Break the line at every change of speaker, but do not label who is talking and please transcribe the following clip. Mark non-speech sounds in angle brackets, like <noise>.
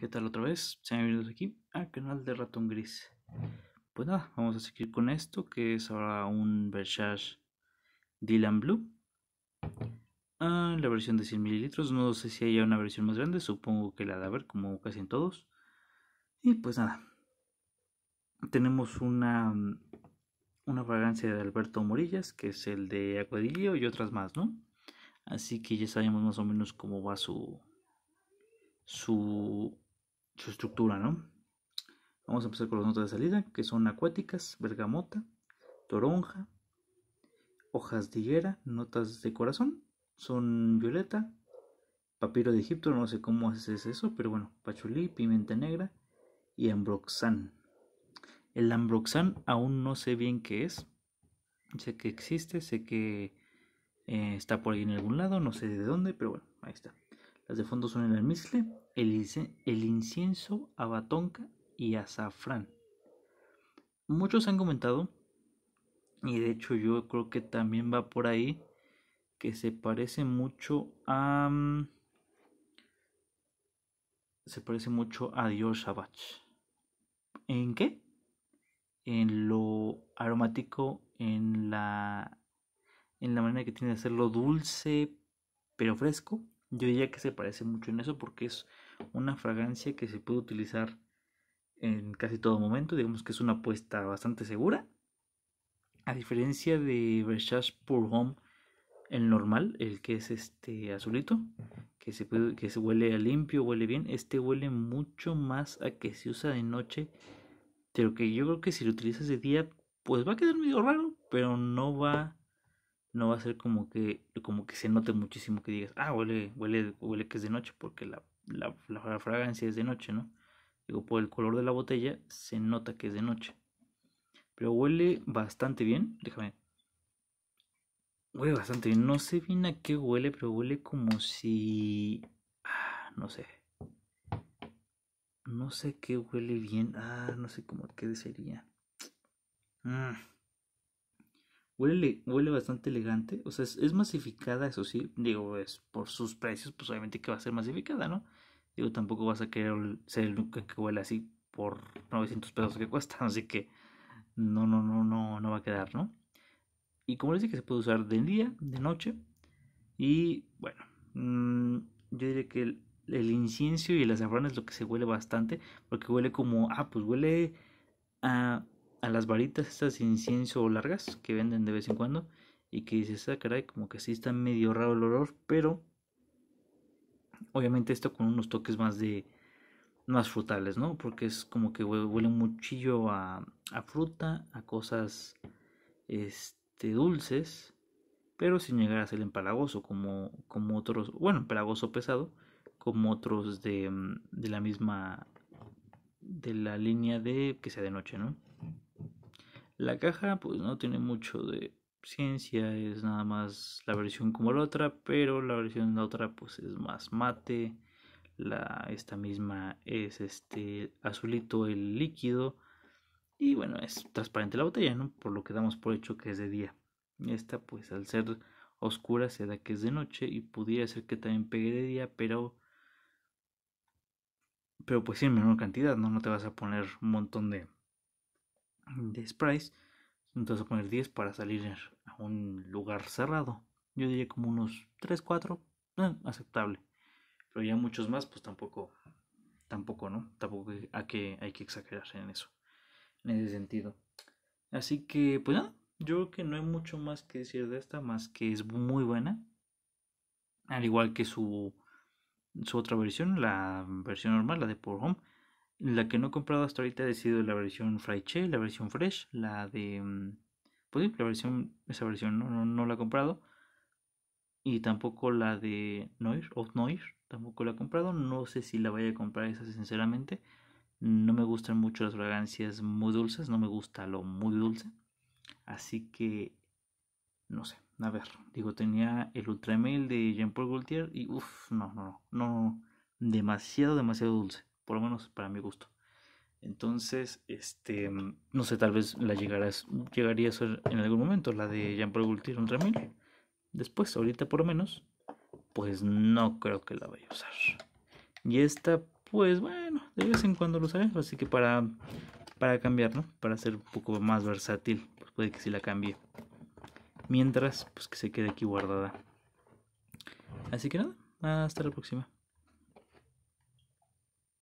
¿Qué tal otra vez? Sean bienvenidos aquí al canal de Ratón Gris. Pues nada, vamos a seguir con esto, que es ahora un Versace Dylan Blue. Ah, la versión de 100 mililitros, no sé si haya una versión más grande, supongo que la de haber, como casi en todos. Y pues nada, tenemos una, una fragancia de Alberto Morillas, que es el de Acuadillo y otras más, ¿no? Así que ya sabemos más o menos cómo va su, su, estructura, ¿no? Vamos a empezar con las notas de salida, que son acuáticas, bergamota, toronja, hojas de higuera, notas de corazón, son violeta, papiro de Egipto, no sé cómo haces eso, pero bueno, pachulí, pimienta negra y ambroxan. El ambroxan aún no sé bien qué es, sé que existe, sé que eh, está por ahí en algún lado, no sé de dónde, pero bueno, ahí está. Las de fondo son el almizcle, el, incienso, abatonca y azafrán. Muchos han comentado, y de hecho yo creo que también va por ahí, que se parece mucho a... Mm, se parece mucho a Dior Sauvage. ¿En qué? En lo aromático, en la, en la manera que tiene de hacerlo dulce, pero fresco yo diría que se parece mucho en eso porque es una fragancia que se puede utilizar en casi todo momento. Digamos que es una apuesta bastante segura. A diferencia de Versace Pour Homme, el normal, el que es este azulito, que se, puede, que se huele a limpio, huele bien. Este huele mucho más a que se usa de noche. Pero que yo creo que si lo utilizas de día, pues va a quedar medio raro, pero no va no va a ser como que, como que se note muchísimo que digas, ah, huele, huele, huele que es de noche, porque la, la fragancia es de noche, ¿no? Digo, por el color de la botella se nota que es de noche. Pero huele bastante bien, déjame. Huele bastante bien, no sé bien a qué huele, pero huele como si... Ah, no sé. No sé qué huele bien. Ah, no sé cómo qué sería. Mm. Huele, bastante elegante. O sea, es, masificada, eso sí. Digo, es por sus precios, pues obviamente que va a ser masificada, ¿no? Digo, tampoco vas a querer ser el que huele así por 900 pesos que cuesta. <laughs> Así que no, no, no, no, no va a quedar, ¿no? Y como les dije, se puede usar de día, de noche. Y bueno, mm, yo diría que el, el, incienso y el azafrán es lo que se huele bastante. Porque huele como, ah, pues huele a a las varitas estas de incienso largas que venden de vez en cuando y que dices, ah, caray, como que sí está medio raro el olor, pero obviamente esto con unos toques más de más frutales, ¿no? Porque es como que huele muchillo a, a fruta, a cosas este, dulces, pero sin llegar a ser empalagoso como, como otros, bueno, empalagoso pesado, como otros de, de la misma, de la línea de que sea de noche, ¿no? La caja pues no tiene mucho de ciencia, es nada más la versión como la otra, pero la versión de la otra pues es más mate. La, esta misma es este azulito el líquido y bueno es transparente la botella no por lo que damos por hecho que es de día esta pues al ser oscura se da que es de noche y pudiera ser que también pegue de día pero pero pues en menor cantidad no no te vas a poner un montón de de sprites. Entonces poner 10 para salir a un lugar cerrado. Yo diría como unos 3, 4, eh, aceptable. Pero ya muchos más, pues tampoco, tampoco, ¿no? Tampoco hay que, hay que exagerar en eso, en ese sentido. Así que, pues nada, yo creo que no hay mucho más que decir de esta, más que es muy buena. Al igual que su, su otra versión, la versión normal, la de Por Home la que no he comprado hasta ahorita ha sido la versión Fraiche, la versión Fresh, la de. Mm, pues la versión, esa versión no, no, no la he comprado. Y tampoco la de Noir, o Noir, tampoco la he comprado. No sé si la vaya a comprar esa, sinceramente. No me gustan mucho las fragancias muy dulces, no me gusta lo muy dulce. Así que, no sé, a ver. Digo, tenía el Ultra Mail de Jean-Paul Gaultier y uff, no, no, no, demasiado, demasiado dulce por lo menos para mi gusto. Entonces, este, no sé, tal vez la llegarás, llegaría a ser en algún momento, la de Jean-Paul Gaultier un Después, ahorita por lo menos, pues no creo que la vaya a usar. Y esta, pues bueno, de vez en cuando lo usaré, así que para, para cambiar, ¿no? Para ser un poco más versátil, pues puede que sí la cambie. Mientras, pues que se quede aquí guardada. Así que nada, hasta la próxima.